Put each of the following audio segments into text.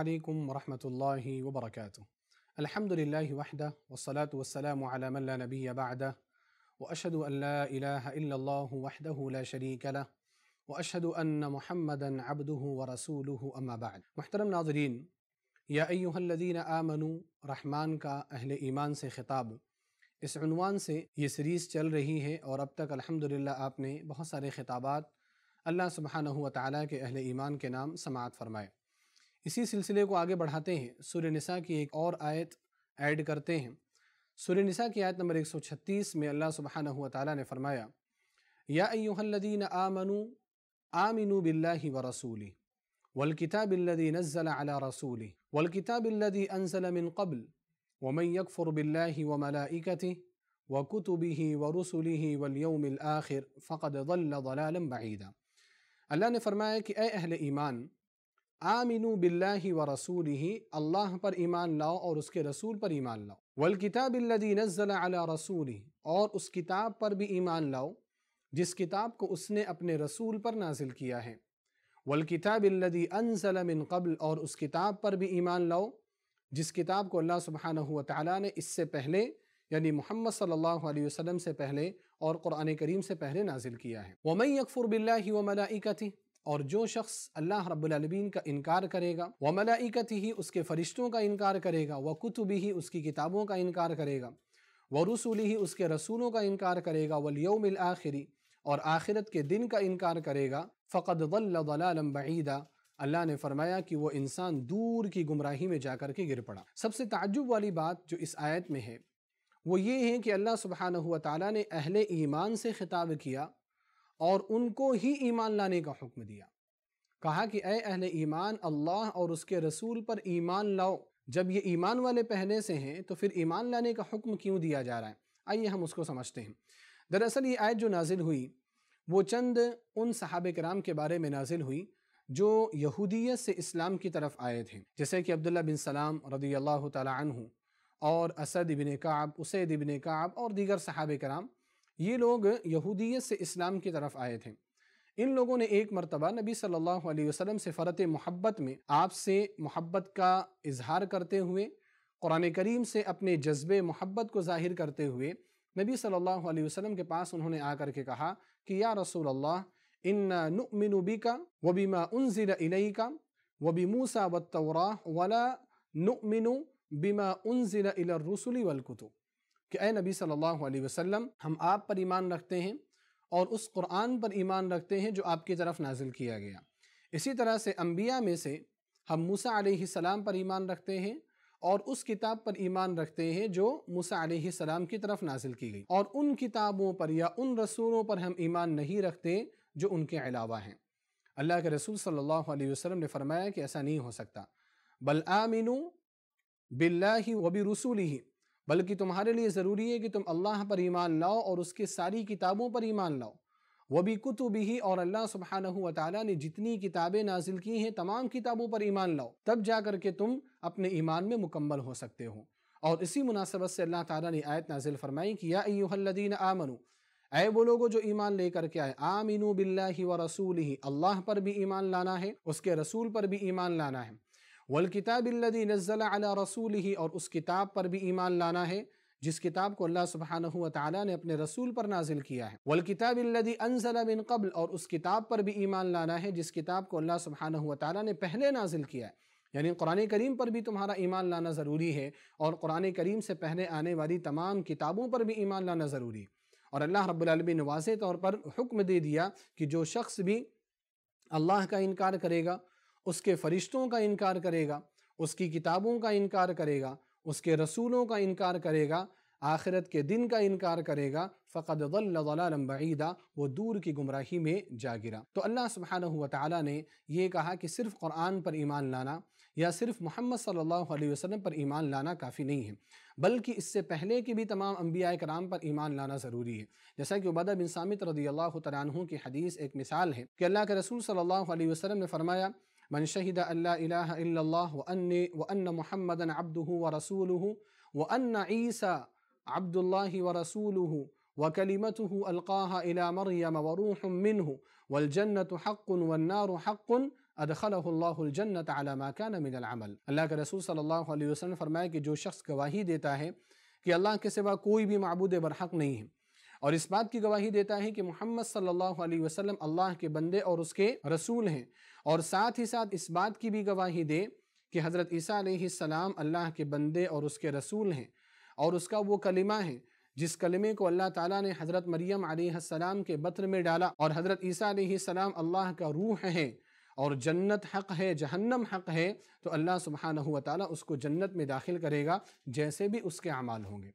علیکم ورحمۃ اللہ وبرکاتہ الحمد للہ وحدہ وسلم لا و اَشد اللہ ان محمدا عبده ورسوله اما بعد محترم ناظرین یا یادین رحمان کا اہل ایمان سے خطاب اس عنوان سے یہ سیریز چل رہی ہے اور اب تک الحمدللہ آپ نے بہت سارے خطابات اللہ سبحانہ و تعالیٰ کے اہل ایمان کے نام سماعت فرمائے اسی سلسلے کو آگے بڑھاتے ہیں سورہ نساء کی ایک اور آیت ایڈ کرتے ہیں سورہ نساء کی آیت نمبر 136 میں اللہ سبحانہ و تعالیٰ نے فرمایا یا ایوہ الذین آمنوا آمنوا باللہ والکتاب والکتاب الذي الذي نزل على رسوله انزل من قبل ومن يكفر بالله وملائكته وكتبه ورسله واليوم الآخر فقد ضل ضلالا بعيدا اللہ نے فرمایا کہ اے اہل ایمان آمین باللہ ورسولہ و رسول ہی اللہ پر ایمان لاؤ اور اس کے رسول پر ایمان لاؤ والکتاب بلدی نزل علی رسول اور اس کتاب پر بھی ایمان لاؤ جس کتاب کو اس نے اپنے رسول پر نازل کیا ہے والکتاب بلدی انزل من قبل اور اس کتاب پر بھی ایمان لاؤ جس کتاب کو اللہ سبحانہ وتعالی نے اس سے پہلے یعنی محمد صلی اللہ علیہ وسلم سے پہلے اور قرآن کریم سے پہلے نازل کیا ہے وَمَنْ يَكْفُرْ بِاللَّهِ وَمَلَائِكَتِهِ اور جو شخص اللہ رب العالمین کا انکار کرے گا و ہی اس کے فرشتوں کا انکار کرے گا وہ ہی اس کی کتابوں کا انکار کرے گا وہ ہی اس کے رسولوں کا انکار کرے گا والیوم الآخری اور آخرت کے دن کا انکار کرے گا فقد ضل ضلالا بعیدا اللہ نے فرمایا کہ وہ انسان دور کی گمراہی میں جا کر کے گر پڑا سب سے تعجب والی بات جو اس آیت میں ہے وہ یہ ہے کہ اللہ سبحانہ و تعالیٰ نے اہل ایمان سے خطاب کیا اور ان کو ہی ایمان لانے کا حکم دیا کہا کہ اے اہل ایمان اللہ اور اس کے رسول پر ایمان لاؤ جب یہ ایمان والے پہلے سے ہیں تو پھر ایمان لانے کا حکم کیوں دیا جا رہا ہے آئیے ہم اس کو سمجھتے ہیں دراصل یہ آیت جو نازل ہوئی وہ چند ان صحابہ کرام کے بارے میں نازل ہوئی جو یہودیت سے اسلام کی طرف آئے تھے جیسے کہ عبداللہ بن سلام رضی اللہ تعالی عنہ اور اسد ابن کعب اسید ابن کعب اور دیگر صحابہ کرام یہ لوگ یہودیت سے اسلام کی طرف آئے تھے ان لوگوں نے ایک مرتبہ نبی صلی اللہ علیہ وسلم سے فرت محبت میں آپ سے محبت کا اظہار کرتے ہوئے قرآن کریم سے اپنے جذب محبت کو ظاہر کرتے ہوئے نبی صلی اللہ علیہ وسلم کے پاس انہوں نے آ کر کے کہا کہ یا رسول اللہ ان نؤمن بکا کا و بیما عن ذر و بی موسا ولا نؤمن بما انزل الى رسولی و کہ اے نبی صلی اللہ علیہ وسلم ہم آپ پر ایمان رکھتے ہیں اور اس قرآن پر ایمان رکھتے ہیں جو آپ کی طرف نازل کیا گیا اسی طرح سے انبیاء میں سے ہم موسیٰ علیہ السلام پر ایمان رکھتے ہیں اور اس کتاب پر ایمان رکھتے ہیں جو موسیٰ علیہ السلام کی طرف نازل کی گئی اور ان کتابوں پر یا ان رسولوں پر ہم ایمان نہیں رکھتے جو ان کے علاوہ ہیں اللہ کے رسول صلی اللہ علیہ وسلم نے فرمایا کہ ایسا نہیں ہو سکتا بل آمنوا باللہ و ہی بلکہ تمہارے لیے ضروری ہے کہ تم اللہ پر ایمان لاؤ اور اس کے ساری کتابوں پر ایمان لاؤ وہ بھی کتب ہی اور اللہ سبحانہ و تعالیٰ نے جتنی کتابیں نازل کی ہیں تمام کتابوں پر ایمان لاؤ تب جا کر کے تم اپنے ایمان میں مکمل ہو سکتے ہو اور اسی مناسبت سے اللہ تعالیٰ نے آیت نازل فرمائی کہ یا ایوہ الذین آمنوا اے وہ لوگوں جو ایمان لے کر کے آئے آمنوا باللہ ورسولہ و اللہ پر بھی ایمان لانا ہے اس کے رسول پر بھی ایمان لانا ہے والکتاب الذي نزل على رسوله اور اس کتاب پر بھی ایمان لانا ہے جس کتاب کو اللہ سبحانہ تعالیٰ نے اپنے رسول پر نازل کیا ہے والکتاب الذي انزل من قبل اور اس کتاب پر بھی ایمان لانا ہے جس کتاب کو اللہ سبحانہ تعالیٰ نے پہلے نازل کیا ہے یعنی قرآن کریم پر بھی تمہارا ایمان لانا ضروری ہے اور قرآن کریم سے پہلے آنے والی تمام کتابوں پر بھی ایمان لانا ضروری ہے اور اللہ رب العالمین نے واضح طور پر حکم دے دیا کہ جو شخص بھی اللہ کا انکار کرے گا اس کے فرشتوں کا انکار کرے گا اس کی کتابوں کا انکار کرے گا اس کے رسولوں کا انکار کرے گا آخرت کے دن کا انکار کرے گا ضل ضلالا بعیدا وہ دور کی گمراہی میں جا گرا تو اللہ سبحانہ وتعالی نے یہ کہا کہ صرف قرآن پر ایمان لانا یا صرف محمد صلی اللہ علیہ وسلم پر ایمان لانا کافی نہیں ہے بلکہ اس سے پہلے کی بھی تمام انبیاء کرام پر ایمان لانا ضروری ہے جیسا کہ عبادہ بن سامت رضی اللہ عنہ کی حدیث ایک مثال ہے کہ اللہ کے رسول صلی اللہ علیہ وسلم نے فرمایا من شهد أن لا إله إلا الله الله وأن, وأن محمدا عبده ورسوله ورسوله عيسى عبد منشہد اللہ اللہ ون ون محمد عیسیٰۃ ون و حقن ادخل اللہ اللہ کے رسول صلی اللہ علیہ وسلم فرمائے کہ جو شخص گواہی دیتا ہے کہ اللہ کے سوا کوئی بھی معبود برحق نہیں ہے اور اس بات کی گواہی دیتا ہے کہ محمد صلی اللہ علیہ وسلم اللہ کے بندے اور اس کے رسول ہیں اور ساتھ ہی ساتھ اس بات کی بھی گواہی دے کہ حضرت عیسیٰ علیہ السلام اللہ کے بندے اور اس کے رسول ہیں اور اس کا وہ کلمہ ہے جس کلمے کو اللہ تعالیٰ نے حضرت مریم علیہ السلام کے بطر میں ڈالا اور حضرت عیسیٰ علیہ السلام اللہ کا روح ہے اور جنت حق ہے جہنم حق ہے تو اللہ سبحانہ و تعالیٰ اس کو جنت میں داخل کرے گا جیسے بھی اس کے اعمال ہوں گے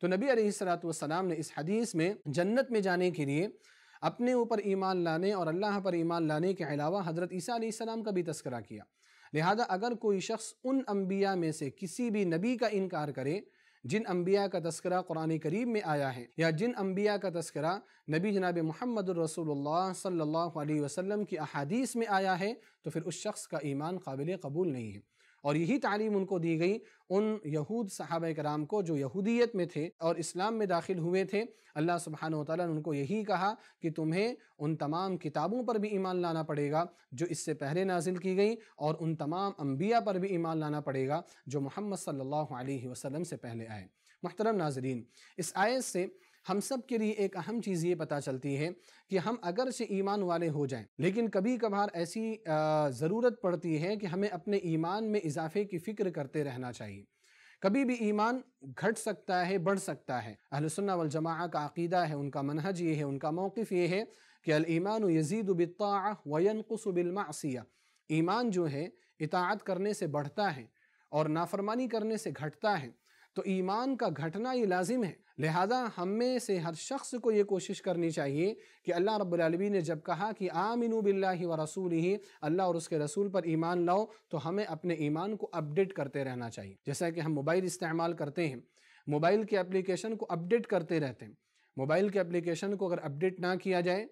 تو نبی علیہ السلام نے اس حدیث میں جنت میں جانے کے لیے اپنے اوپر ایمان لانے اور اللہ پر ایمان لانے کے علاوہ حضرت عیسیٰ علیہ السلام کا بھی تذکرہ کیا لہذا اگر کوئی شخص ان انبیاء میں سے کسی بھی نبی کا انکار کرے جن انبیاء کا تذکرہ قرآن کریم میں آیا ہے یا جن انبیاء کا تذکرہ نبی جناب محمد الرسول اللہ صلی اللہ علیہ وسلم کی احادیث میں آیا ہے تو پھر اس شخص کا ایمان قابل قبول نہیں ہے اور یہی تعلیم ان کو دی گئی ان یہود صحابہ کرام کو جو یہودیت میں تھے اور اسلام میں داخل ہوئے تھے اللہ سبحانہ و تعالیٰ نے ان کو یہی کہا کہ تمہیں ان تمام کتابوں پر بھی ایمان لانا پڑے گا جو اس سے پہلے نازل کی گئی اور ان تمام انبیاء پر بھی ایمان لانا پڑے گا جو محمد صلی اللہ علیہ وسلم سے پہلے آئے محترم ناظرین اس آیت سے ہم سب کے لیے ایک اہم چیز یہ پتہ چلتی ہے کہ ہم اگرچہ ایمان والے ہو جائیں لیکن کبھی کبھار ایسی ضرورت پڑتی ہے کہ ہمیں اپنے ایمان میں اضافے کی فکر کرتے رہنا چاہیے کبھی بھی ایمان گھٹ سکتا ہے بڑھ سکتا ہے اہل سنہ والجماعہ کا عقیدہ ہے ان کا منہج یہ ہے ان کا موقف یہ ہے کہ الایمان یزید بالطاعہ وینقص بالمعصیہ ایمان جو ہے اطاعت کرنے سے بڑھتا ہے اور نافرمانی کرنے سے گھٹتا ہے تو ایمان کا گھٹنا یہ لازم ہے لہٰذا ہم میں سے ہر شخص کو یہ کوشش کرنی چاہیے کہ اللہ رب العالمین نے جب کہا کہ آمنو باللہ و رسول ہی اللہ اور اس کے رسول پر ایمان لاؤ تو ہمیں اپنے ایمان کو اپڈیٹ کرتے رہنا چاہیے جیسا کہ ہم موبائل استعمال کرتے ہیں موبائل کے اپلیکیشن کو اپڈیٹ کرتے رہتے ہیں موبائل کے اپلیکیشن کو اگر اپڈیٹ نہ کیا جائے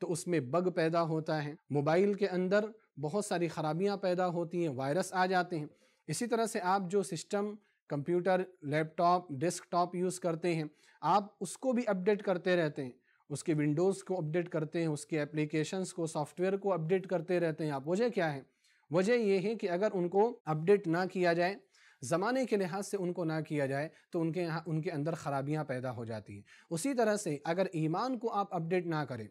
تو اس میں بگ پیدا ہوتا ہے موبائل کے اندر بہت ساری خرابیاں پیدا ہوتی ہیں وائرس آ جاتے ہیں اسی طرح سے آپ جو system computer laptop desktop use کرتے ہیں آپ اس کو بھی اپڈیٹ کرتے رہتے ہیں اس کے ونڈوز کو اپڈیٹ کرتے ہیں اس کے اپلیکیشنز کو سافٹ ویئر کو اپڈیٹ کرتے رہتے ہیں آپ وجہ کیا ہے وجہ یہ ہے کہ اگر ان کو اپڈیٹ نہ کیا جائے زمانے کے لحاظ سے ان کو نہ کیا جائے تو ان کے ان کے اندر خرابیاں پیدا ہو جاتی ہیں اسی طرح سے اگر ایمان کو آپ اپڈیٹ نہ کریں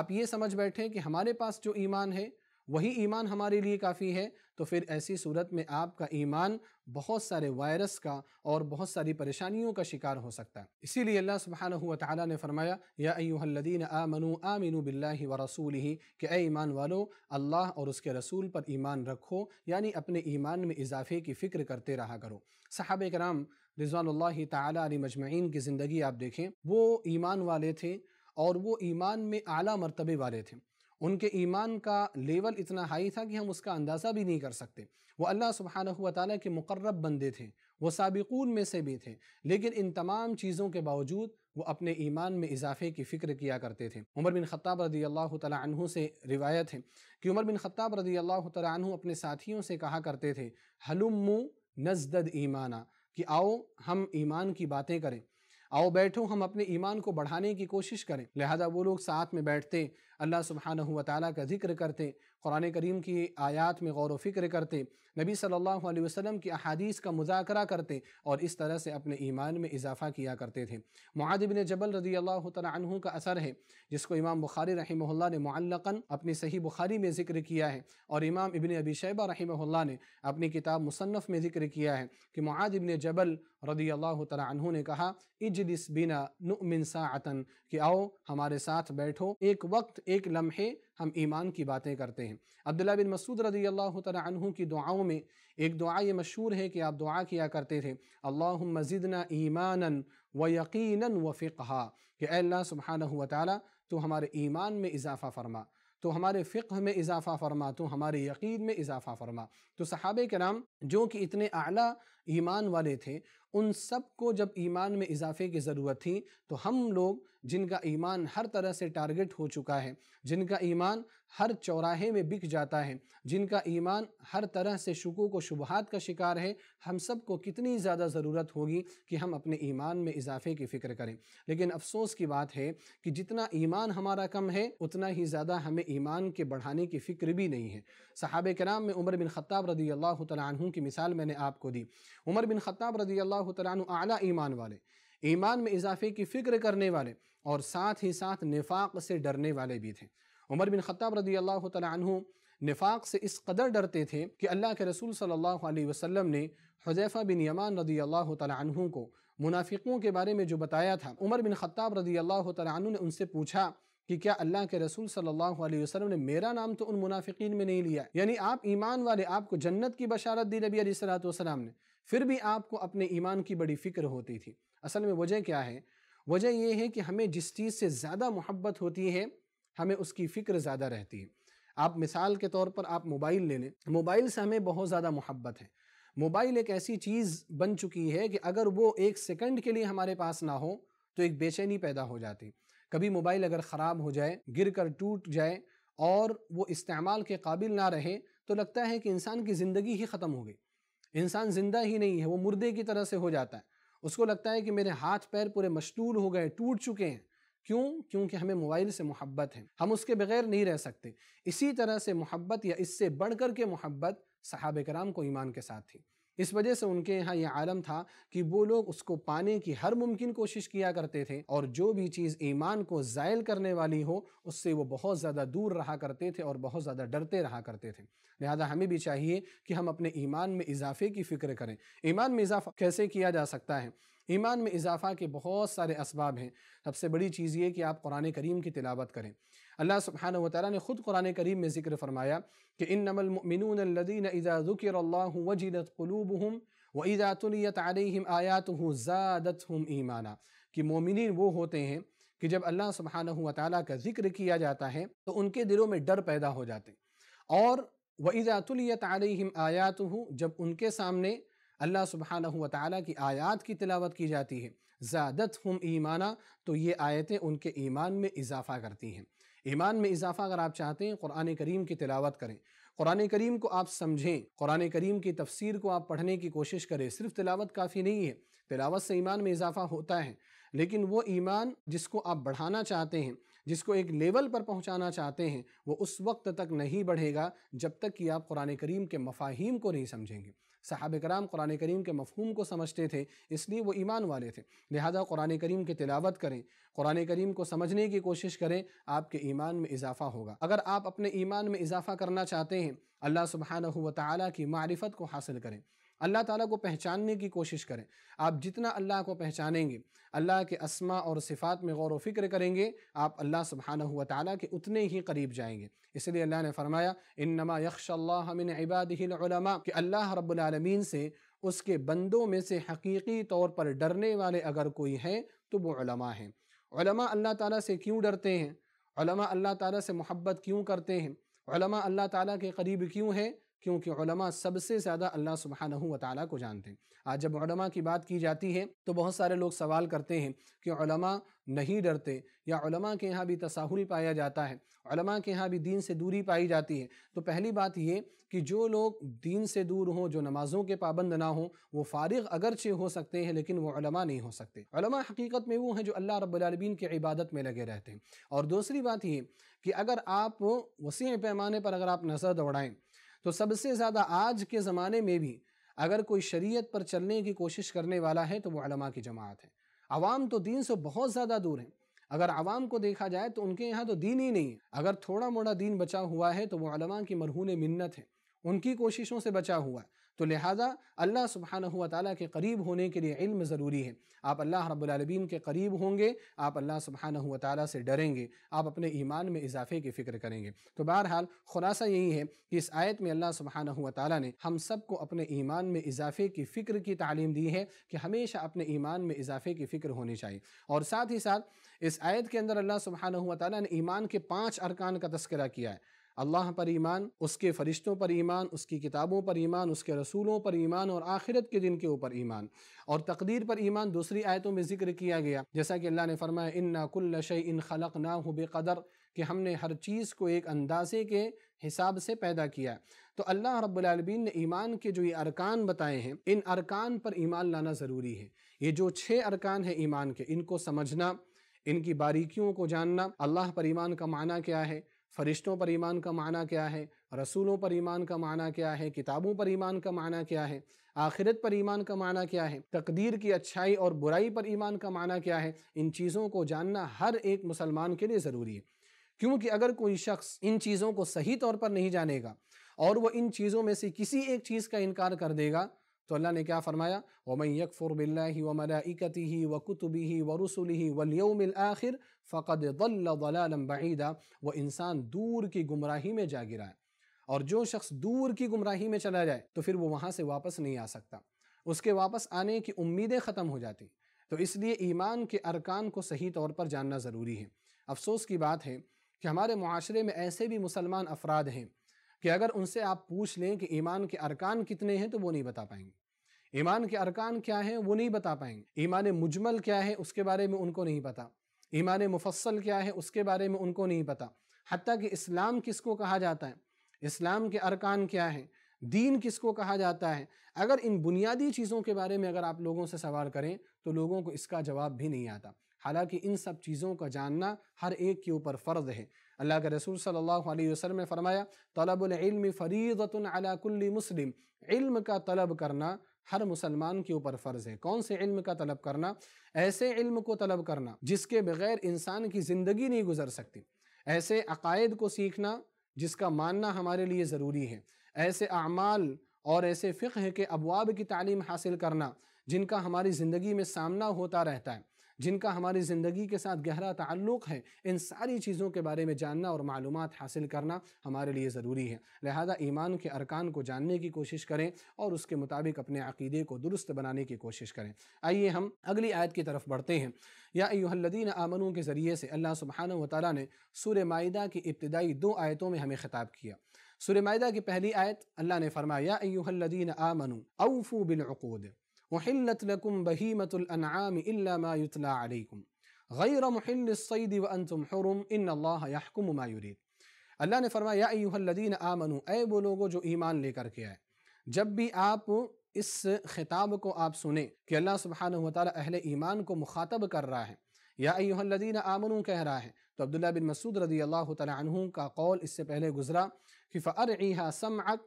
آپ یہ سمجھ بیٹھیں کہ ہمارے پاس جو ایمان ہے وہی ایمان ہمارے لیے کافی ہے تو پھر ایسی صورت میں آپ کا ایمان بہت سارے وائرس کا اور بہت ساری پریشانیوں کا شکار ہو سکتا ہے اسی لیے اللہ سبحانہ و تعالیٰ نے فرمایا یا ایوہ الذین آمنوا آمنوا باللہ مینو و کہ اے ایمان والو اللہ اور اس کے رسول پر ایمان رکھو یعنی اپنے ایمان میں اضافے کی فکر کرتے رہا کرو صحابہ کرام رضوان اللہ تعالیٰ علی مجمعین کی زندگی آپ دیکھیں وہ ایمان والے تھے اور وہ ایمان میں اعلیٰ مرتبے والے تھے ان کے ایمان کا لیول اتنا ہائی تھا کہ ہم اس کا اندازہ بھی نہیں کر سکتے وہ اللہ سبحانہ و تعالیٰ کے مقرب بندے تھے وہ سابقون میں سے بھی تھے لیکن ان تمام چیزوں کے باوجود وہ اپنے ایمان میں اضافے کی فکر کیا کرتے تھے عمر بن خطاب رضی اللہ تعالیٰ عنہ سے روایت ہے کہ عمر بن خطاب رضی اللہ تعالیٰ عنہ اپنے ساتھیوں سے کہا کرتے تھے حلم نزدد ایمانہ کہ آؤ ہم ایمان کی باتیں کریں آؤ بیٹھو ہم اپنے ایمان کو بڑھانے کی کوشش کریں لہذا وہ لوگ ساتھ میں بیٹھتے اللہ سبحانہ و تعالیٰ کا ذکر کرتے قرآن کریم کی آیات میں غور و فکر کرتے نبی صلی اللہ علیہ وسلم کی احادیث کا مذاکرہ کرتے اور اس طرح سے اپنے ایمان میں اضافہ کیا کرتے تھے معاد بن جبل رضی اللہ تعالیٰ عنہ کا اثر ہے جس کو امام بخاری رحمہ اللہ نے معلقاً اپنی صحیح بخاری میں ذکر کیا ہے اور امام ابن ابی شعبہ رحمہ اللہ نے اپنی کتاب مصنف میں ذکر کیا ہے کہ معاد بن جبل رضی اللہ تعالنٰ عنہ نے کہا اجلس بنا نؤمن ساعتن کہ آؤ ہمارے ساتھ بیٹھو ایک وقت ایک لمحے ہم ایمان کی باتیں کرتے ہیں عبداللہ بن مسعود رضی اللہ تعالیٰ عنہ کی دعاؤں میں ایک دعا یہ مشہور ہے کہ آپ دعا کیا کرتے تھے اللہم زدنا ایمانا و یقینا و فقہا کہ اے اللہ سبحانہ و تو ہمارے ایمان میں اضافہ فرما تو ہمارے فقہ میں اضافہ فرما تو ہمارے یقین میں اضافہ فرما تو صحابے کرام جو کہ اتنے اعلیٰ ایمان والے تھے ان سب کو جب ایمان میں اضافے کی ضرورت تھی تو ہم لوگ جن کا ایمان ہر طرح سے ٹارگٹ ہو چکا ہے جن کا ایمان ہر چوراہے میں بک جاتا ہے جن کا ایمان ہر طرح سے شکوک و شبہات کا شکار ہے ہم سب کو کتنی زیادہ ضرورت ہوگی کہ ہم اپنے ایمان میں اضافے کی فکر کریں لیکن افسوس کی بات ہے کہ جتنا ایمان ہمارا کم ہے اتنا ہی زیادہ ہمیں ایمان کے بڑھانے کی فکر بھی نہیں ہے صحابہ کرام میں عمر بن خطاب رضی اللہ تعالیٰ عنہ کی مثال میں نے آپ کو دی عمر بن خطاب رضی اللہ تعالیٰ عنہ اعلیٰ ایمان والے ایمان میں اضافے کی فکر کرنے والے اور ساتھ ہی ساتھ نفاق سے ڈرنے والے بھی تھے عمر بن خطاب رضی اللہ تعالی عنہ نفاق سے اس قدر ڈرتے تھے کہ اللہ کے رسول صلی اللہ علیہ وسلم نے حضیفہ بن یمان رضی اللہ تعالی عنہ کو منافقوں کے بارے میں جو بتایا تھا عمر بن خطاب رضی اللہ تعالی عنہ نے ان سے پوچھا کہ کیا اللہ کے رسول صلی اللہ علیہ وسلم نے میرا نام تو ان منافقین میں نہیں لیا یعنی آپ ایمان والے آپ کو جنت کی بشارت دی نبی علیہ السلام والسلام نے پھر بھی آپ کو اپنے ایمان کی بڑی فکر ہوتی تھی اصل میں وجہ کیا ہے وجہ یہ ہے کہ ہمیں جس چیز سے زیادہ محبت ہوتی ہے ہمیں اس کی فکر زیادہ رہتی ہے آپ مثال کے طور پر آپ موبائل لے لیں موبائل سے ہمیں بہت زیادہ محبت ہے موبائل ایک ایسی چیز بن چکی ہے کہ اگر وہ ایک سیکنڈ کے لیے ہمارے پاس نہ ہو تو ایک بے چینی پیدا ہو جاتی کبھی موبائل اگر خراب ہو جائے گر کر ٹوٹ جائے اور وہ استعمال کے قابل نہ رہے تو لگتا ہے کہ انسان کی زندگی ہی ختم ہو گئی انسان زندہ ہی نہیں ہے وہ مردے کی طرح سے ہو جاتا ہے اس کو لگتا ہے کہ میرے ہاتھ پیر پورے مشتول ہو گئے ٹوٹ چکے ہیں کیوں کیونکہ ہمیں موبائل سے محبت ہے ہم اس کے بغیر نہیں رہ سکتے اسی طرح سے محبت یا اس سے بڑھ کر کے محبت صحابہ کرام کو ایمان کے ساتھ تھی اس وجہ سے ان کے یہاں یہ عالم تھا کہ وہ لوگ اس کو پانے کی ہر ممکن کوشش کیا کرتے تھے اور جو بھی چیز ایمان کو زائل کرنے والی ہو اس سے وہ بہت زیادہ دور رہا کرتے تھے اور بہت زیادہ ڈرتے رہا کرتے تھے لہذا ہمیں بھی چاہیے کہ ہم اپنے ایمان میں اضافے کی فکر کریں ایمان میں اضافہ کیسے کیا جا سکتا ہے ایمان میں اضافہ کے بہت سارے اسباب ہیں سب سے بڑی چیز یہ کہ آپ قرآن کریم کی تلاوت کریں اللہ سبحانہ و تعالیٰ نے خود قرآن کریم میں ذکر فرمایا کہ انما المؤمنون الذین اذا ذکر اللہ وجلت قلوبهم وَإِذَا و عَلَيْهِمْ آيَاتُهُ زَادَتْهُمْ ہوں کہ مومنین وہ ہوتے ہیں کہ جب اللہ سبحانہ و تعالیٰ کا ذکر کیا جاتا ہے تو ان کے دلوں میں ڈر پیدا ہو جاتے اور وَإِذَا تُلِيَتْ عَلَيْهِمْ آيَاتُهُ جب ان کے سامنے اللہ سبحانہ و تعالیٰ کی آیات کی تلاوت کی جاتی ہے زیادت ہم ایمانہ تو یہ آیتیں ان کے ایمان میں اضافہ کرتی ہیں ایمان میں اضافہ اگر آپ چاہتے ہیں قرآن کریم کی تلاوت کریں قرآن کریم کو آپ سمجھیں قرآن کریم کی تفسیر کو آپ پڑھنے کی کوشش کریں صرف تلاوت کافی نہیں ہے تلاوت سے ایمان میں اضافہ ہوتا ہے لیکن وہ ایمان جس کو آپ بڑھانا چاہتے ہیں جس کو ایک لیول پر پہنچانا چاہتے ہیں وہ اس وقت تک نہیں بڑھے گا جب تک کہ آپ قرآن کریم کے مفاہیم کو نہیں سمجھیں گے صحابہ کرام قرآن کریم کے مفہوم کو سمجھتے تھے اس لیے وہ ایمان والے تھے لہذا قرآن کریم کی تلاوت کریں قرآن کریم کو سمجھنے کی کوشش کریں آپ کے ایمان میں اضافہ ہوگا اگر آپ اپنے ایمان میں اضافہ کرنا چاہتے ہیں اللہ سبحانہ و تعالیٰ کی معرفت کو حاصل کریں اللہ تعالیٰ کو پہچاننے کی کوشش کریں آپ جتنا اللہ کو پہچانیں گے اللہ کے اسماء اور صفات میں غور و فکر کریں گے آپ اللہ سبحانہ ہوا تعالیٰ کے اتنے ہی قریب جائیں گے اس لیے اللہ نے فرمایا انما یخش اللہ من عبادہ العلماء کہ اللہ رب العالمین سے اس کے بندوں میں سے حقیقی طور پر ڈرنے والے اگر کوئی ہیں تو وہ علماء ہیں علماء اللہ تعالیٰ سے کیوں ڈرتے ہیں علماء اللہ تعالیٰ سے محبت کیوں کرتے ہیں علماء اللہ تعالیٰ کے قریب کیوں ہیں کیونکہ علماء سب سے زیادہ اللہ سبحانہ و تعالیٰ کو جانتے ہیں آج جب علماء کی بات کی جاتی ہے تو بہت سارے لوگ سوال کرتے ہیں کہ علماء نہیں ڈرتے یا علماء کے ہاں بھی تساہل پایا جاتا ہے علماء کے ہاں بھی دین سے دوری پائی جاتی ہے تو پہلی بات یہ کہ جو لوگ دین سے دور ہوں جو نمازوں کے پابند نہ ہوں وہ فارغ اگرچہ ہو سکتے ہیں لیکن وہ علماء نہیں ہو سکتے علماء حقیقت میں وہ ہیں جو اللہ رب العالمین کے عبادت میں لگے رہتے ہیں اور دوسری بات یہ کہ اگر آپ وسیع پیمانے پر اگر آپ نظر دوڑائیں تو سب سے زیادہ آج کے زمانے میں بھی اگر کوئی شریعت پر چلنے کی کوشش کرنے والا ہے تو وہ علماء کی جماعت ہے عوام تو دین سے بہت زیادہ دور ہیں اگر عوام کو دیکھا جائے تو ان کے یہاں تو دین ہی نہیں ہے اگر تھوڑا موڑا دین بچا ہوا ہے تو وہ علماء کی مرہون منت ہے ان کی کوششوں سے بچا ہوا ہے تو لہٰذا اللہ سبحانہ و تعالیٰ کے قریب ہونے کے لیے علم ضروری ہے آپ اللہ رب العالمین کے قریب ہوں گے آپ اللہ سبحانہ و تعالیٰ سے ڈریں گے آپ اپنے ایمان میں اضافے کی فکر کریں گے تو بہرحال خلاصہ یہی ہے کہ اس آیت میں اللہ سبحانہ تعالیٰ نے ہم سب کو اپنے ایمان میں اضافے کی فکر کی تعلیم دی ہے کہ ہمیشہ اپنے ایمان میں اضافے کی فکر ہونی چاہیے اور ساتھ ہی ساتھ اس آیت کے اندر اللہ سبحانہ تعالیٰ نے ایمان کے پانچ ارکان کا تذکرہ کیا ہے اللہ پر ایمان اس کے فرشتوں پر ایمان اس کی کتابوں پر ایمان اس کے رسولوں پر ایمان اور آخرت کے دن کے اوپر ایمان اور تقدیر پر ایمان دوسری آیتوں میں ذکر کیا گیا جیسا کہ اللہ نے فرمایا ان نا کل شعیع ان خلق نہ ہو قدر کہ ہم نے ہر چیز کو ایک اندازے کے حساب سے پیدا کیا تو اللہ رب العالمین نے ایمان کے جو یہ ارکان بتائے ہیں ان ارکان پر ایمان لانا ضروری ہے یہ جو چھ ارکان ہیں ایمان کے ان کو سمجھنا ان کی باریکیوں کو جاننا اللہ پر ایمان کا معنی کیا ہے فرشتوں پر ایمان کا معنی کیا ہے رسولوں پر ایمان کا معنی کیا ہے کتابوں پر ایمان کا معنی کیا ہے آخرت پر ایمان کا معنی کیا ہے تقدیر کی اچھائی اور برائی پر ایمان کا معنی کیا ہے ان چیزوں کو جاننا ہر ایک مسلمان کے لیے ضروری ہے کیونکہ اگر کوئی شخص ان چیزوں کو صحیح طور پر نہیں جانے گا اور وہ ان چیزوں میں سے کسی ایک چیز کا انکار کر دے گا تو اللہ نے کیا فرمایا وَمَنْ يَكْفُرْ بِاللَّهِ وَمَلَائِكَتِهِ وَكُتُبِهِ وَرُسُلِهِ وَالْيَوْمِ الْآخِرِ فقد ضل ضلالا بعیدا وہ انسان دور کی گمراہی میں جا گرا ہے اور جو شخص دور کی گمراہی میں چلا جائے تو پھر وہ وہاں سے واپس نہیں آ سکتا اس کے واپس آنے کی امیدیں ختم ہو جاتی تو اس لیے ایمان کے ارکان کو صحیح طور پر جاننا ضروری ہے افسوس کی بات ہے کہ ہمارے معاشرے میں ایسے بھی مسلمان افراد ہیں کہ اگر ان سے آپ پوچھ لیں کہ ایمان کے ارکان کتنے ہیں تو وہ نہیں بتا پائیں گے ایمان کے ارکان کیا ہیں وہ نہیں بتا پائیں گے ایمان مجمل کیا ہے اس کے بارے میں ان کو نہیں پتا ایمان مفصل کیا ہے اس کے بارے میں ان کو نہیں پتہ حتیٰ کہ اسلام کس کو کہا جاتا ہے اسلام کے ارکان کیا ہیں دین کس کو کہا جاتا ہے اگر ان بنیادی چیزوں کے بارے میں اگر آپ لوگوں سے سوال کریں تو لوگوں کو اس کا جواب بھی نہیں آتا حالانکہ ان سب چیزوں کا جاننا ہر ایک کے اوپر فرض ہے اللہ کے رسول صلی اللہ علیہ وسلم نے فرمایا طلب العلم کل مسلم علم کا طلب کرنا ہر مسلمان کے اوپر فرض ہے کون سے علم کا طلب کرنا ایسے علم کو طلب کرنا جس کے بغیر انسان کی زندگی نہیں گزر سکتی ایسے عقائد کو سیکھنا جس کا ماننا ہمارے لیے ضروری ہے ایسے اعمال اور ایسے فقہ کے ابواب کی تعلیم حاصل کرنا جن کا ہماری زندگی میں سامنا ہوتا رہتا ہے جن کا ہماری زندگی کے ساتھ گہرا تعلق ہے ان ساری چیزوں کے بارے میں جاننا اور معلومات حاصل کرنا ہمارے لیے ضروری ہے لہذا ایمان کے ارکان کو جاننے کی کوشش کریں اور اس کے مطابق اپنے عقیدے کو درست بنانے کی کوشش کریں آئیے ہم اگلی آیت کی طرف بڑھتے ہیں یا ایوہ الذین آمنوں کے ذریعے سے اللہ سبحانہ وتعالی نے سور مائدہ کی ابتدائی دو آیتوں میں ہمیں خطاب کیا سور مائدہ کی پہلی آیت اللہ نے فرمایا یا ایوہ الذین آمنوں اوفو بالعقود لكم بهيمة ما ما يتلى عليكم محل حرم يحكم يريد اللہ نے فرمایا یا ایوہ الذین آمنوا اے وہ جو ایمان لے کر کے آئے جب بھی آپ اس خطاب کو آپ سنیں کہ اللہ سبحانہ وتعالی اہل ایمان کو مخاطب کر رہا ہے یا ایوہ الذین آمنوا کہہ رہا ہے تو عبداللہ بن مسعود رضی اللہ تعالی عنہ کا قول اس سے پہلے گزرا کہ سَمْعَكَ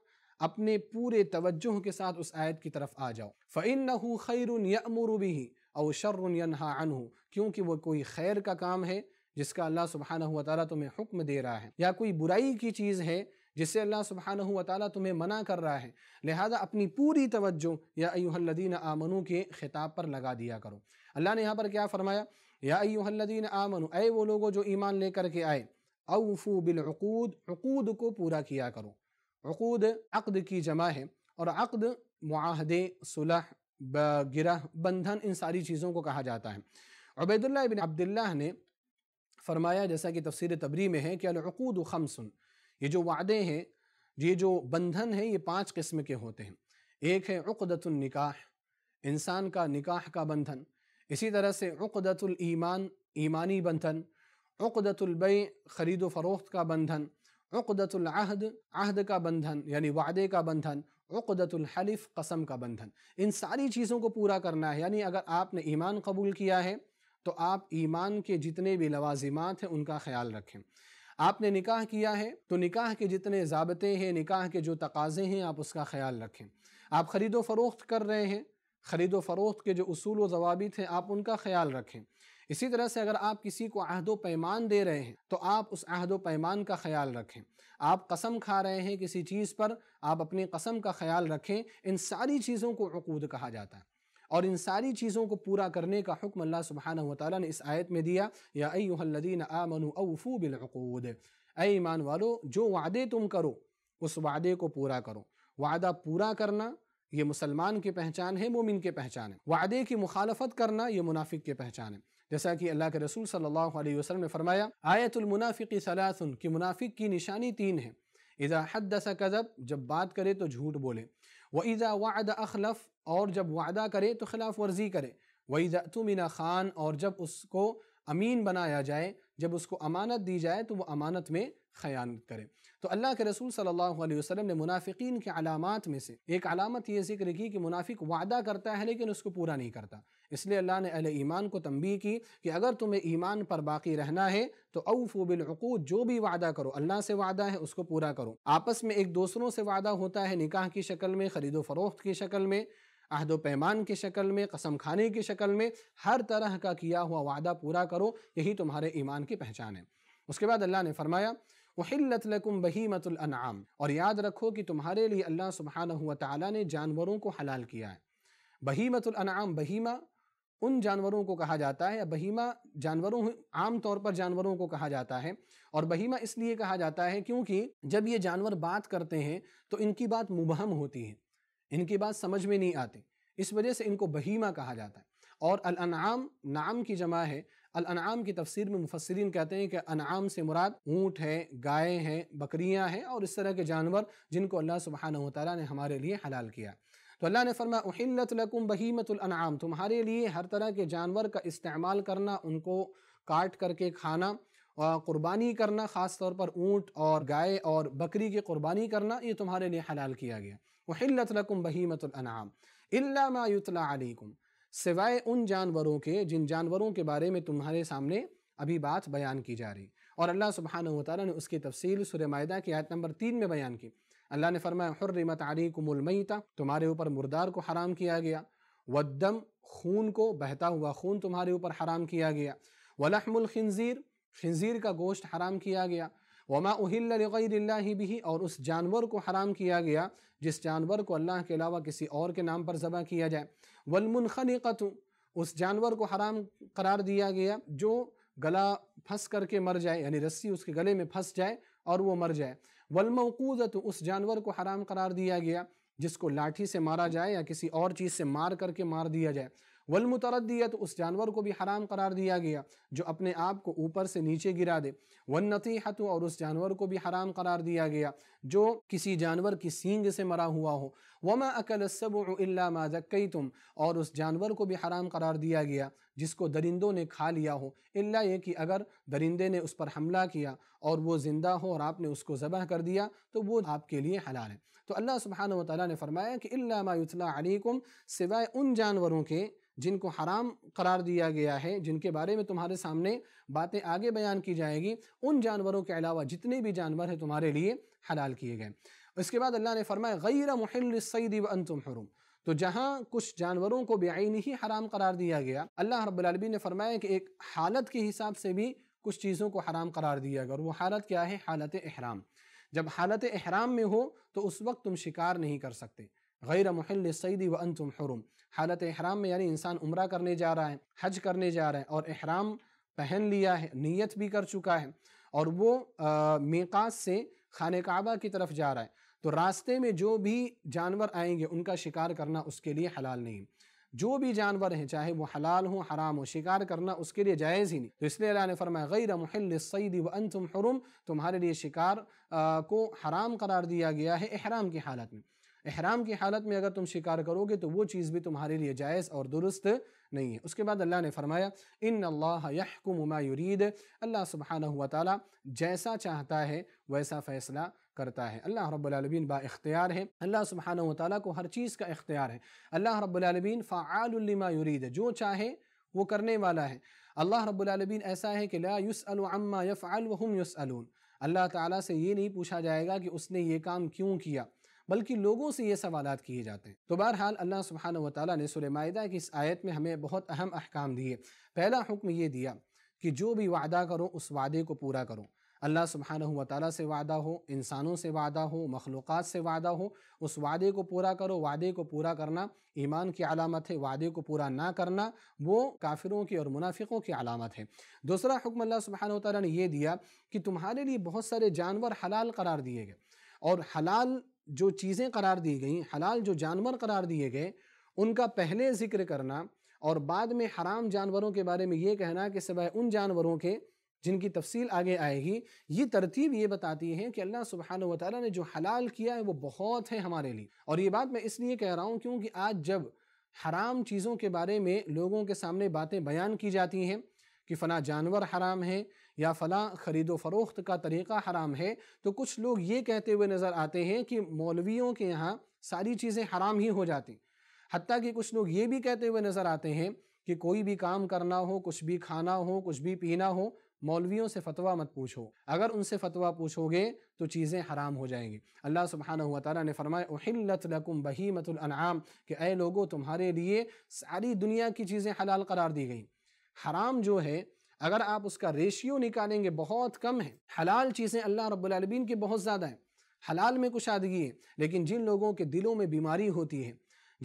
اپنے پورے توجہ کے ساتھ اس آیت کی طرف آ جاؤ فَإِنَّهُ خَيْرٌ يَأْمُرُ بِهِ اَوْ شَرٌ يَنْحَا عَنْهُ کیونکہ وہ کوئی خیر کا کام ہے جس کا اللہ سبحانہ تعالیٰ تمہیں حکم دے رہا ہے یا کوئی برائی کی چیز ہے جس سے اللہ سبحانہ تعالیٰ تمہیں منع کر رہا ہے لہذا اپنی پوری توجہ یا ایوہ الذین آمنو کے خطاب پر لگا دیا کرو اللہ نے یہاں پر کیا فرمایا یا ایوہ الذین آمنو اے وہ لوگوں جو ایمان لے کر کے آئے اوفو بالعقود عقود کو پورا کیا کرو عقود عقد کی جمع ہے اور عقد معاہدے صلح گرہ بندھن ان ساری چیزوں کو کہا جاتا ہے عبید اللہ بن عبداللہ نے فرمایا جیسا کہ تفسیر تبری میں ہے کہ العقود خمسن یہ جو وعدے ہیں یہ جو بندھن ہیں یہ پانچ قسم کے ہوتے ہیں ایک ہے عقدت النکاح انسان کا نکاح کا بندھن اسی طرح سے عقدت الایمان ایمانی بندھن عقدت البیع خرید و فروخت کا بندھن عقدت العہد عہد کا بندھن یعنی وعدے کا بندھن عقدت الحلف قسم کا بندھن ان ساری چیزوں کو پورا کرنا ہے یعنی اگر آپ نے ایمان قبول کیا ہے تو آپ ایمان کے جتنے بھی لوازمات ہیں ان کا خیال رکھیں آپ نے نکاح کیا ہے تو نکاح کے جتنے ضابطے ہیں نکاح کے جو تقاضے ہیں آپ اس کا خیال رکھیں آپ خرید و فروخت کر رہے ہیں خرید و فروخت کے جو اصول و ضوابط ہیں آپ ان کا خیال رکھیں اسی طرح سے اگر آپ کسی کو عہد و پیمان دے رہے ہیں تو آپ اس عہد و پیمان کا خیال رکھیں آپ قسم کھا رہے ہیں کسی چیز پر آپ اپنی قسم کا خیال رکھیں ان ساری چیزوں کو عقود کہا جاتا ہے اور ان ساری چیزوں کو پورا کرنے کا حکم اللہ سبحانہ وتعالی نے اس آیت میں دیا یا ایوہ الذین آمنوا اوفو بالعقود اے ایمان والو جو وعدے تم کرو اس وعدے کو پورا کرو وعدہ پورا کرنا یہ مسلمان کی پہچان ہے مومن کے پہچان ہے وعدے کی مخالفت کرنا یہ منافق کی ہے جیسا کہ اللہ کے رسول صلی اللہ علیہ وسلم نے فرمایا آیت المنافق کی کہ منافق کی نشانی تین ہے اذا حدث کذب جب بات کرے تو جھوٹ بولے وَإِذَا عزا وعد اخلف اور جب وعدہ کرے تو خلاف ورزی کرے وَإِذَا عیدہ خان اور جب اس کو امین بنایا جائے جب اس کو امانت دی جائے تو وہ امانت میں خیانت کرے تو اللہ کے رسول صلی اللہ علیہ وسلم نے منافقین کے علامات میں سے ایک علامت یہ ذکر کی کہ منافق وعدہ کرتا ہے لیکن اس کو پورا نہیں کرتا اس لیے اللہ نے اہل ایمان کو تنبیہ کی کہ اگر تمہیں ایمان پر باقی رہنا ہے تو اوفو بالعقود جو بھی وعدہ کرو اللہ سے وعدہ ہے اس کو پورا کرو آپس میں ایک دوسروں سے وعدہ ہوتا ہے نکاح کی شکل میں خرید و فروخت کی شکل میں عہد و پیمان کی شکل میں قسم کھانے کی شکل میں ہر طرح کا کیا ہوا وعدہ پورا کرو یہی تمہارے ایمان کی پہچان ہے اس کے بعد اللہ نے فرمایا وحلت لکم بہیمت الانعام اور یاد رکھو کہ تمہارے لیے اللہ سبحانہ و تعالی نے جانوروں کو حلال کیا ہے بہیمت الانعام بہیمہ ان جانوروں کو کہا جاتا ہے یا جانوروں عام طور پر جانوروں کو کہا جاتا ہے اور بہیمہ اس لیے کہا جاتا ہے کیونکہ جب یہ جانور بات کرتے ہیں تو ان کی بات مبہم ہوتی ہے ان کی بات سمجھ میں نہیں آتی اس وجہ سے ان کو بہیمہ کہا جاتا ہے اور الانعام نعم کی جمع ہے الانعام کی تفسیر میں مفسرین کہتے ہیں کہ انعام سے مراد اونٹ ہے گائے ہیں بکریاں ہیں اور اس طرح کے جانور جن کو اللہ سبحانہ وتعالی نے ہمارے لیے حلال کیا تو اللہ نے فرما لکم بہیمت الانعام تمہارے لیے ہر طرح کے جانور کا استعمال کرنا ان کو کاٹ کر کے کھانا قربانی کرنا خاص طور پر اونٹ اور گائے اور بکری کی قربانی کرنا یہ تمہارے لیے حلال کیا گیا احلت لکم بہیمت الانعام الا ما یتلا علیکم سوائے ان جانوروں کے جن جانوروں کے بارے میں تمہارے سامنے ابھی بات بیان کی جا رہی اور اللہ سبحانہ تعالیٰ نے اس کی تفصیل سورہ معدہ کی آیت نمبر تین میں بیان کی اللہ نے فرمایا حرمت علیکم المیتہ تمہارے اوپر مردار کو حرام کیا گیا ودم خون کو بہتا ہوا خون تمہارے اوپر حرام کیا گیا ولحم الخنزیر خنزیر کا گوشت حرام کیا گیا وما اہل لغیر اللہ بھی اور اس جانور کو حرام کیا گیا جس جانور کو اللہ کے علاوہ کسی اور کے نام پر ذبح کیا جائے والمنخنقت اس جانور کو حرام قرار دیا گیا جو گلا پھنس کر کے مر جائے یعنی رسی اس کے گلے میں پھنس جائے اور وہ مر جائے والم اس جانور کو حرام قرار دیا گیا جس کو لاٹھی سے مارا جائے یا کسی اور چیز سے مار کر کے مار دیا جائے والمتردیت اس جانور کو بھی حرام قرار دیا گیا جو اپنے آپ کو اوپر سے نیچے گرا دے والنطیحت اور اس جانور کو بھی حرام قرار دیا گیا جو کسی جانور کی سینگ سے مرا ہوا ہو وما اکل السبع الا ما ذکیتم اور اس جانور کو بھی حرام قرار دیا گیا جس کو درندوں نے کھا لیا ہو الا یہ کہ اگر درندے نے اس پر حملہ کیا اور وہ زندہ ہو اور آپ نے اس کو ذبح کر دیا تو وہ آپ کے لیے حلال ہے تو اللہ سبحانہ و تعالیٰ نے فرمایا کہ ما یتلا علیکم سوائے ان جانوروں کے جن کو حرام قرار دیا گیا ہے جن کے بارے میں تمہارے سامنے باتیں آگے بیان کی جائے گی ان جانوروں کے علاوہ جتنے بھی جانور ہیں تمہارے لیے حلال کیے گئے اس کے بعد اللہ نے فرمایا غیر محل السید و حرم تو جہاں کچھ جانوروں کو بعین ہی حرام قرار دیا گیا اللہ رب العالبی نے فرمایا کہ ایک حالت کے حساب سے بھی کچھ چیزوں کو حرام قرار دیا گیا اور وہ حالت کیا ہے حالت احرام جب حالت احرام میں ہو تو اس وقت تم شکار نہیں کر سکتے غیر محل سعیدی و انتم حرم حالت احرام میں یعنی انسان عمرہ کرنے جا رہا ہے حج کرنے جا رہا ہے اور احرام پہن لیا ہے نیت بھی کر چکا ہے اور وہ میقات سے خانہ کعبہ کی طرف جا رہا ہے تو راستے میں جو بھی جانور آئیں گے ان کا شکار کرنا اس کے لیے حلال نہیں جو بھی جانور ہیں چاہے وہ حلال ہوں حرام ہو شکار کرنا اس کے لیے جائز ہی نہیں تو اس لیے نے فرمایا غیر محل سعیدی و انتم حرم تمہارے لیے شکار کو حرام قرار دیا گیا ہے احرام کی حالت میں احرام کی حالت میں اگر تم شکار کرو گے تو وہ چیز بھی تمہارے لیے جائز اور درست نہیں ہے اس کے بعد اللہ نے فرمایا ان اللہ یحکم ما یرید اللہ سبحانہ و جیسا چاہتا ہے ویسا فیصلہ کرتا ہے اللہ رب العالمین با اختیار ہے اللہ سبحانہ وتعالی کو ہر چیز کا اختیار ہے اللہ رب العالمین فعال لما یرید جو چاہے وہ کرنے والا ہے اللہ رب العالمین ایسا ہے کہ لا كلا عما يفعل وهم يسألون اللہ تعالیٰ سے یہ نہیں پوچھا جائے گا کہ اس نے یہ کام کیوں کیا بلکہ لوگوں سے یہ سوالات کیے جاتے ہیں تو بہرحال اللہ سبحانہ و تعالیٰ نے سورہ معدہ کی اس آیت میں ہمیں بہت اہم احکام دیے پہلا حکم یہ دیا کہ جو بھی وعدہ کرو اس وعدے کو پورا کرو اللہ سبحانہ وتعالی سے وعدہ ہو انسانوں سے وعدہ ہو مخلوقات سے وعدہ ہو اس وعدے کو پورا کرو وعدے کو پورا کرنا ایمان کی علامت ہے وعدے کو پورا نہ کرنا وہ کافروں کی اور منافقوں کی علامت ہے دوسرا حکم اللہ سبحانہ تعالیٰ نے یہ دیا کہ تمہارے لیے بہت سارے جانور حلال قرار دیے گئے اور حلال جو چیزیں قرار دی گئیں حلال جو جانور قرار دیے گئے ان کا پہلے ذکر کرنا اور بعد میں حرام جانوروں کے بارے میں یہ کہنا کہ سوائے ان جانوروں کے جن کی تفصیل آگے آئے گی یہ ترتیب یہ بتاتی ہے کہ اللہ سبحانہ وتعالی و تعالیٰ نے جو حلال کیا ہے وہ بہت ہے ہمارے لیے اور یہ بات میں اس لیے کہہ رہا ہوں کیونکہ آج جب حرام چیزوں کے بارے میں لوگوں کے سامنے باتیں بیان کی جاتی ہیں کہ فلاں جانور حرام ہے یا فلاں خرید و فروخت کا طریقہ حرام ہے تو کچھ لوگ یہ کہتے ہوئے نظر آتے ہیں کہ مولویوں کے یہاں ساری چیزیں حرام ہی ہو جاتی حتیٰ کہ کچھ لوگ یہ بھی کہتے ہوئے نظر آتے ہیں کہ کوئی بھی کام کرنا ہو کچھ بھی کھانا ہو کچھ بھی پینا ہو مولویوں سے فتویٰ مت پوچھو اگر ان سے فتویٰ پوچھو گے تو چیزیں حرام ہو جائیں گی اللہ سبحانہ تعالیٰ نے فرمایا احلت لکم بہیمت الانعام کہ اے لوگو تمہارے لیے ساری دنیا کی چیزیں حلال قرار دی گئیں حرام جو ہے اگر آپ اس کا ریشیو نکالیں گے بہت کم ہے حلال چیزیں اللہ رب العالمین کی بہت زیادہ ہیں حلال میں کشادگی ہے لیکن جن لوگوں کے دلوں میں بیماری ہوتی ہے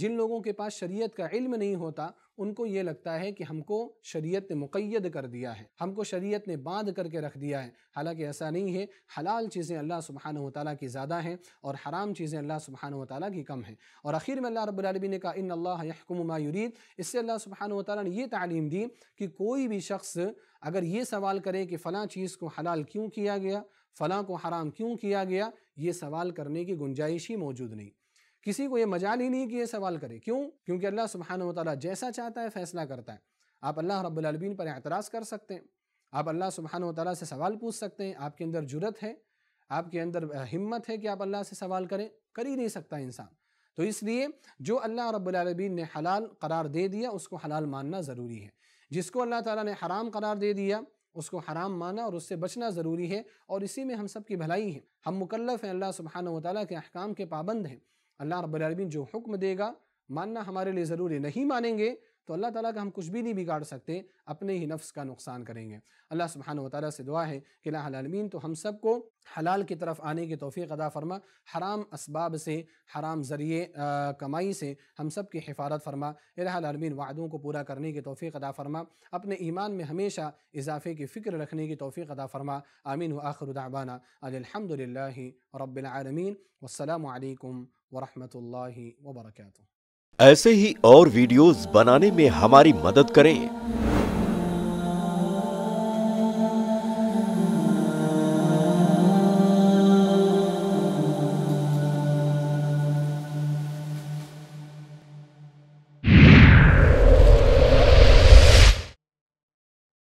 جن لوگوں کے پاس شریعت کا علم نہیں ہوتا ان کو یہ لگتا ہے کہ ہم کو شریعت نے مقید کر دیا ہے ہم کو شریعت نے باندھ کر کے رکھ دیا ہے حالانکہ ایسا نہیں ہے حلال چیزیں اللہ سبحانہ و تعالیٰ کی زیادہ ہیں اور حرام چیزیں اللہ سبحانہ و تعالیٰ کی کم ہیں اور اخیر میں اللہ رب العالمین نے کہا ان اللہ یحکم ما یرید اس سے اللہ سبحانہ و تعالیٰ نے یہ تعلیم دی کہ کوئی بھی شخص اگر یہ سوال کرے کہ فلاں چیز کو حلال کیوں کیا گیا فلاں کو حرام کیوں کیا گیا یہ سوال کرنے کی گنجائش ہی موجود نہیں کسی کو یہ مجال ہی نہیں کہ یہ سوال کرے کیوں کیونکہ اللہ سبحانہ وتعالی جیسا چاہتا ہے فیصلہ کرتا ہے آپ اللہ رب العالمین پر اعتراض کر سکتے ہیں آپ اللہ سبحانہ و تعالیٰ سے سوال پوچھ سکتے ہیں آپ کے اندر جرت ہے آپ کے اندر ہمت ہے کہ آپ اللہ سے سوال کریں کر ہی نہیں سکتا انسان تو اس لیے جو اللہ رب العالمین نے حلال قرار دے دیا اس کو حلال ماننا ضروری ہے جس کو اللہ تعالیٰ نے حرام قرار دے دیا اس کو حرام مانا اور اس سے بچنا ضروری ہے اور اسی میں ہم سب کی بھلائی ہے ہم مکلف ہیں اللہ سبحانہ و تعالیٰ کے احکام کے پابند ہیں اللہ رب العالمین جو حکم دے گا ماننا ہمارے لیے ضروری نہیں مانیں گے تو اللہ تعالیٰ کا ہم کچھ بھی نہیں بگاڑ سکتے اپنے ہی نفس کا نقصان کریں گے اللہ سبحانہ و تعالیٰ سے دعا ہے کہ اللہ العالمین تو ہم سب کو حلال کی طرف آنے کی توفیق ادا فرما حرام اسباب سے حرام ذریعے کمائی سے ہم سب کی حفاظت فرما الہ العالمین وعدوں کو پورا کرنے کی توفیق ادا فرما اپنے ایمان میں ہمیشہ اضافے کی فکر رکھنے کی توفیق ادا فرما آمین و آخر دعوانا الحمد رب العالمین والسلام علیکم ورحمۃ اللہ وبرکاتہ ایسے ہی اور ویڈیوز بنانے میں ہماری مدد کریں